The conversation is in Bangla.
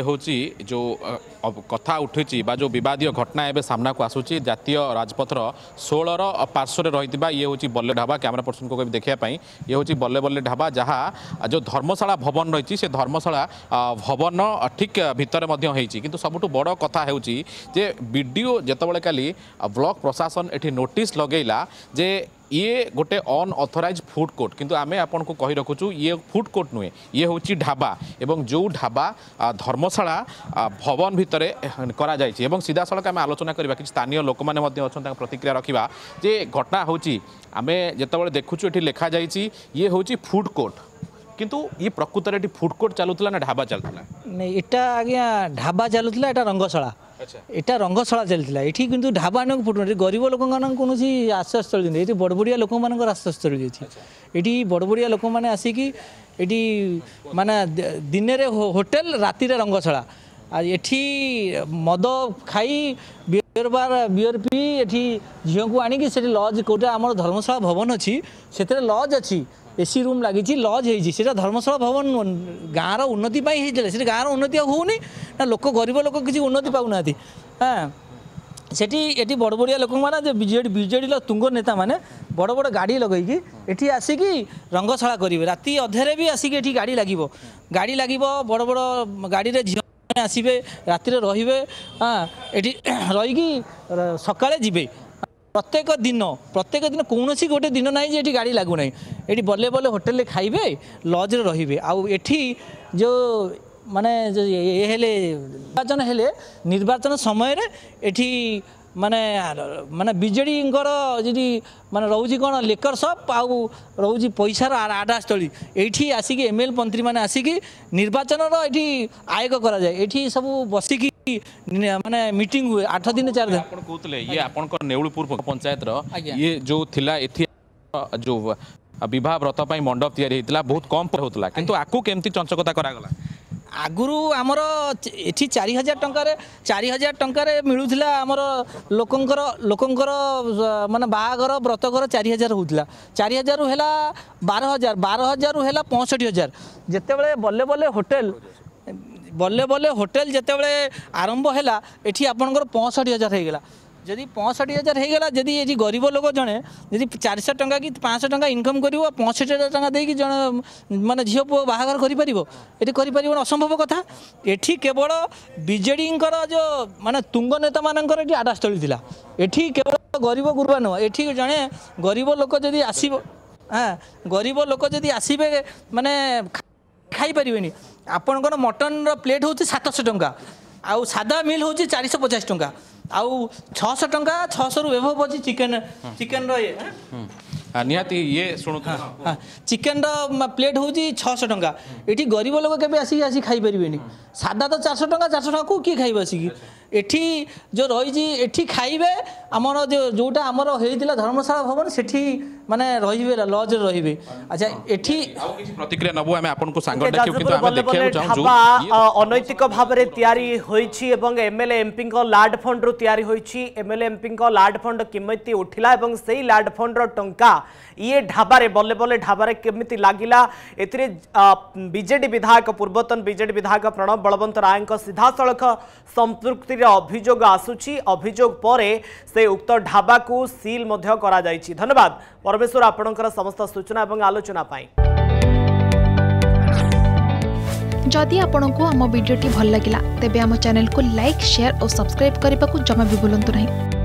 ହେଉଛି ଯେଉଁ କଥା ଉଠୁଛି ବା ଯେଉଁ ବିବାଦୀୟ ଘଟଣା ଏବେ ସାମ୍ନାକୁ ଆସୁଛି ଜାତୀୟ ରାଜପଥର ଷୋହଳର ପାର୍ଶ୍ୱରେ ରହିଥିବା ଇଏ ହେଉଛି ବଲ୍ଲେ ଢାବା କ୍ୟାମେରା ପର୍ସନକୁ କହିବି ଦେଖିବା ପାଇଁ ଇଏ ହେଉଛି ବଲ୍ଲେ ବଲ୍ଲେ ଢାବା ଯାହା ଯେଉଁ ଧର୍ମଶାଳା ଭବନ ରହିଛି ସେ ଧର୍ମଶାଳା ଭବନ ଠିକ୍ ଭିତରେ ମଧ୍ୟ ହେଇଛି କିନ୍ତୁ ସବୁଠୁ ବଡ଼ କଥା ହେଉଛି ଯେ ବିଡ଼ିଓ ଯେତେବେଳେ କାଲି ବ୍ଲକ ପ୍ରଶାସନ ଏଠି ନୋଟିସ୍ ଲଗେଇଲା ଯେ ইয়ে গোটে অনঅথরাইজ ফুড কোর্ট কিন্তু আমি আপনার কই রাখুছু ইয়ে ফুড কোর্ট নুহে ইয়ে হচ্ছে ঢাবা এবং যে ঢাবা ধর্মশালা ভবন ভিতরে করা যাইছে এবং সিধা সড়ক আমি আলোচনা করা কিছু স্থানীয় লোক মানে অনেক প্রতিক্রিয়া রাখা যে ঘটনা হচ্ছে আমি যেতবে দেখুছু এটি লেখা যাইছি ইয়ে হচ্ছে ফুড কোর্ট কিন্তু ই প্রকৃতরে এটি ফুড কোর্ট চালু না ঢাবা চালুলা এটা আজ্ঞা ঢাবা চালু এটা রঙ্গশালা এটা ରଙ୍ଗଶାଳା ଚାଲିଥିଲା ଏଠି କିନ୍ତୁ ଢାବାମାନଙ୍କୁ ଫୁଟୁନାହିଁ ଗରିବ ଲୋକମାନଙ୍କ କୌଣସି ଆଶ୍ରୟସ୍ଥଳୀ ନାହିଁ ଏଠି ବଡ଼ବଡ଼ିଆ ଲୋକମାନଙ୍କର ଆଶ୍ରୟସ୍ଥଳୀ ଅଛି ଏଠି ବଡ଼ବଡ଼ିଆ ଲୋକମାନେ ଆସିକି ଏଠି ମାନେ ଦିନରେ ହୋଟେଲ ରାତିରେ ରଙ୍ଗଶାଳା ଆଉ ଏଠି ମଦ ଖାଇ বিয়ের বার বিয়ের পি এটি ঝিউকু আনিকি সেটি লজ কোটা আমার ধর্মশালা ভবন অছি সেতরে লজ অছি এসি রুম লাগিছি লজ হয়েছি সেটা ধর্মশালা ভবন গাঁর উন্নতি পাই হয়েছিল সেটা গাঁর উন্নতি হোনি লোক গরিব লোক কিছু উন্নতি পাওনা হ্যাঁ সেটি এটি বড় বড়িয়া লোক মানে বিজেডি বিজেডির তুঙ্গ নেতা মানে বড় বড় গাড়ি লগাইকি এটি আসিকি রঙ্গশালা করবে রাতে অধেরে বি আসিকি এটি গাড়ি লাগিব গাড়ি লাগিব বড় বড় গাড়িরে ঝিও আসবে রাতে রহবে হ্যাঁ এটি রইকি সকালে যাবে প্রত্যেক দিন প্রত্যেক দিন কৌশি গোটে দিন নাই যে এটি গাড়ি লাগু না এটি বলে বলে হোটেলে খাইবে লজরে রহবে আউ এটি যে ମାନେ ଏ ହେଲେ ନିର୍ବାଚନ ହେଲେ ନିର୍ବାଚନ ସମୟରେ ଏଠି ମାନେ ମାନେ ବିଜେଡ଼ିଙ୍କର ଯଦି ମାନେ ରହୁଛି କ'ଣ ଲେକର ସପ୍ ଆଉ ରହୁଛି ପଇସାର ଆଡ଼ାସ୍ଥଳୀ ଏଇଠି ଆସିକି ଏମ୍ ଏଲ୍ ମନ୍ତ୍ରୀମାନେ ଆସିକି ନିର୍ବାଚନର ଏଠି ଆୟୋଗ କରାଯାଏ ଏଠି ସବୁ ବସିକି ମାନେ ମିଟିଂ ହୁଏ ଆଠ ଦିନ ଚାରି ଦିନ ଆପଣ କହୁଥିଲେ ଇଏ ଆପଣଙ୍କ ନେଉଳପୁର ପଞ୍ଚାୟତର ଇଏ ଯେଉଁ ଥିଲା ଏଠି ଯେଉଁ ବିବାହ ବ୍ରତ ପାଇଁ ମଣ୍ଡପ ତିଆରି ହେଇଥିଲା ବହୁତ କମ୍ ହେଉଥିଲା କିନ୍ତୁ ଆକୁ କେମିତି ଚଞ୍ଚକତା କରାଗଲା ଆଗରୁ ଆମର ଏଠି ଚାରି ହଜାର ଟଙ୍କାରେ ଚାରି ହଜାର ଟଙ୍କାରେ ମିଳୁଥିଲା ଆମର ଲୋକଙ୍କର ଲୋକଙ୍କର ମାନେ ବାହାଘର ବ୍ରତଘର ଚାରି ହଜାର ହେଉଥିଲା ଚାରି ହଜାରରୁ ହେଲା ବାର ହଜାର ବାର ହଜାରରୁ ହେଲା ପଞ୍ଚଷଠି ହଜାର ଯେତେବେଳେ ବଲେ ବଲେ ହୋଟେଲ ବଲେ ବଲେ ହୋଟେଲ ଯେତେବେଳେ ଆରମ୍ଭ ହେଲା ଏଠି ଆପଣଙ୍କର ପଞ୍ଚଷଠି ହଜାର ହେଇଗଲା ଯଦି ପଞ୍ଚଷଠି ହଜାର ହେଇଗଲା ଯଦି ଏଠି ଗରିବ ଲୋକ ଜଣେ ଯଦି ଚାରିଶହ ଟଙ୍କା କି ପାଞ୍ଚଶହ ଟଙ୍କା ଇନକମ୍ କରିବ ପଞ୍ଚଷଠି ହଜାର ଟଙ୍କା ଦେଇକି ଜଣେ ମାନେ ଝିଅ ପୁଅ ବାହାଘର କରିପାରିବ ଏଠି କରିପାରିବନି ଅସମ୍ଭବ କଥା ଏଠି କେବଳ ବିଜେଡ଼ିଙ୍କର ଯେଉଁ ମାନେ ତୁଙ୍ଗ ନେତାମାନଙ୍କର ଏଠି ଆଡ଼ାସ୍ଥଳୀ ଥିଲା ଏଠି କେବଳ ଗରିବ ଗୁରୁବା ନୁହଁ ଏଠି ଜଣେ ଗରିବ ଲୋକ ଯଦି ଆସିବ হ্যাঁ গরিব লোক যদি আসবে মানে খাইপারে আপনার মটনর প্লেট হচ্ছে সাতশো টঙ্কা ଆଉ ସାଧା ମିଲ୍ ହେଉଛି ଚାରିଶହ ପଚାଶ ଟଙ୍କା ଆଉ ଛଅଶହ ଟଙ୍କା ଛଅଶହରୁ ଏଭବ ଅଛି ଚିକେନ୍ ଚିକେନ୍ର ଇଏ ନିହାତି ଇଏ ଶୁଣୁ ଚିକେନ୍ର ପ୍ଲେଟ୍ ହେଉଛି ଛଅଶହ ଟଙ୍କା ଏଠି ଗରିବ ଲୋକ କେବେ ଆସିକି ଆସିକି ଖାଇପାରିବେନି ସାଧା ତ ଚାରିଶହ ଟଙ୍କା ଚାରିଶହ ଟଙ୍କାକୁ କିଏ ଖାଇବ ଆସିକି ଏଠି ଯେଉଁ ରହିଛି ଏଠି ଖାଇବେ ଆମର ଯେଉଁ ଯେଉଁଟା ଆମର ହେଇଥିଲା ଧର୍ମଶାଳା ଭବନ ସେଠି ମାନେ ରହିବେ ଲଜ୍ରେ ରହିବେ ଆଚ୍ଛା ଏଠି ପ୍ରତିକ୍ରିୟା ନେବୁ ଆମେ ଆପଣଙ୍କୁ ସାଙ୍ଗ ଅନୈତିକ ଭାବରେ ତିଆରି ହୋଇଛି ଏବଂ ଏମ୍ଏଲ୍ଏ ଏମ୍ପିଙ୍କ ଲାର୍ଡ ଫଣ୍ଡରୁ ତିଆରି ହୋଇଛି ଏମ୍ଏଲ୍ଏ ଏମ୍ପିଙ୍କ ଲାର୍ଡ ଫଣ୍ଡ କେମିତି ଉଠିଲା ଏବଂ ସେଇ ଲାର୍ଡ ଫଣ୍ଡର ଟଙ୍କା ଇଏ ଢାବାରେ ବଲେ ବଲେ ଢାବାରେ କେମିତି ଲାଗିଲା ଏଥିରେ ବିଜେଡି ବିଧାୟକ ପୂର୍ବତନ ବିଜେଡି ବିଧାୟକ ପ୍ରଣବ ବଳବନ୍ତ ରାୟଙ୍କ ସିଧାସଳଖ ସମ୍ପୃକ୍ତିର ଅଭିଯୋଗ ଆସୁଛି ଅଭିଯୋଗ ପରେ ସେ ଉକ୍ତ ଢାବାକୁ ସିଲ୍ ମଧ୍ୟ କରାଯାଇଛି ଧନ୍ୟବାଦ ପରମେଶ୍ୱର ଆପଣଙ୍କର ସମସ୍ତ ସୂଚନା ଏବଂ ଆଲୋଚନା ପାଇଁ ଯଦି ଆପଣଙ୍କୁ ଆମ ଭିଡ଼ିଓଟି ଭଲ ଲାଗିଲା ତେବେ ଆମ ଚ୍ୟାନେଲକୁ ଲାଇକ୍ ସେୟାର ଓ ସବସ୍କ୍ରାଇବ୍ କରିବାକୁ ଜମା ବି ଭୁଲନ୍ତୁ ନାହିଁ